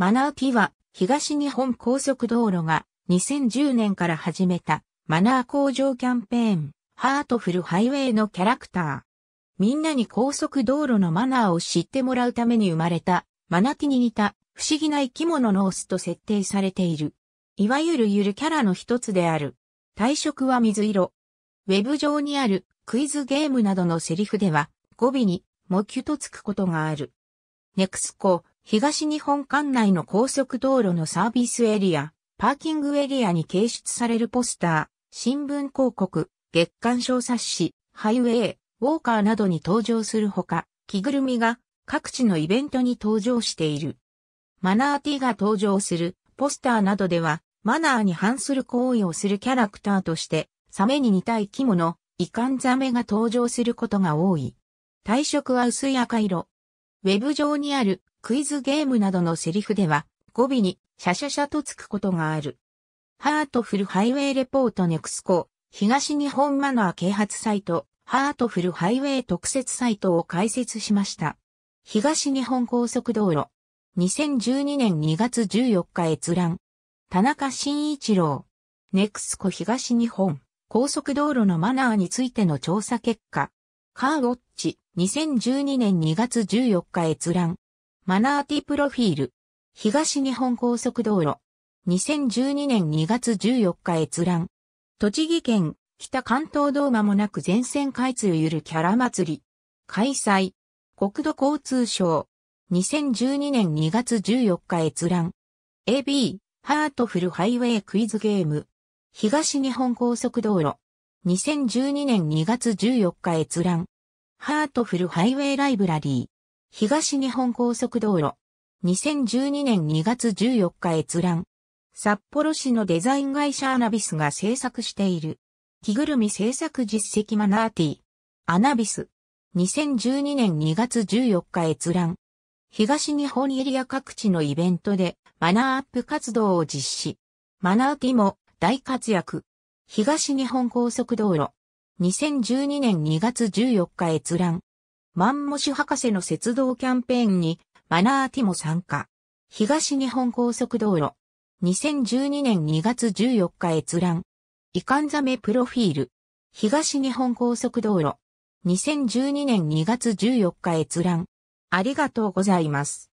マナーピは東日本高速道路が2010年から始めたマナー向上キャンペーン、ハートフルハイウェイのキャラクター。みんなに高速道路のマナーを知ってもらうために生まれたマナティに似た不思議な生き物のオスと設定されている。いわゆるゆるキャラの一つである。体色は水色。ウェブ上にあるクイズゲームなどのセリフでは語尾にモキュとつくことがある。ネクスコ東日本管内の高速道路のサービスエリア、パーキングエリアに掲出されるポスター、新聞広告、月刊小冊子、ハイウェイ、ウォーカーなどに登場するほか、着ぐるみが各地のイベントに登場している。マナーティが登場するポスターなどでは、マナーに反する行為をするキャラクターとして、サメに似た生き物、イカンザメが登場することが多い。体色は薄い赤色。ウェブ上にあるクイズゲームなどのセリフでは、語尾に、シャシャシャとつくことがある。ハートフルハイウェイレポートネクスコ、東日本マナー啓発サイト、ハートフルハイウェイ特設サイトを開設しました。東日本高速道路。2012年2月14日閲覧。田中慎一郎。ネクスコ東日本高速道路のマナーについての調査結果。カーウォッチ2012年2月14日閲覧。マナーティプロフィール。東日本高速道路。2012年2月14日閲覧。栃木県、北関東道間もなく全線開通ゆるキャラ祭り。開催。国土交通省。2012年2月14日閲覧。AB、ハートフルハイウェイクイズゲーム。東日本高速道路。2012年2月14日閲覧。ハートフルハイウェイライブラリー。東日本高速道路。2012年2月14日閲覧。札幌市のデザイン会社アナビスが制作している。着ぐるみ制作実績マナーティー。アナビス。2012年2月14日閲覧。東日本エリア各地のイベントでマナーアップ活動を実施。マナーティも大活躍。東日本高速道路。2012年2月14日閲覧。マンモシ博士の雪道キャンペーンに、マナーティも参加。東日本高速道路。2012年2月14日閲覧。カンザメプロフィール。東日本高速道路。2012年2月14日閲覧。ありがとうございます。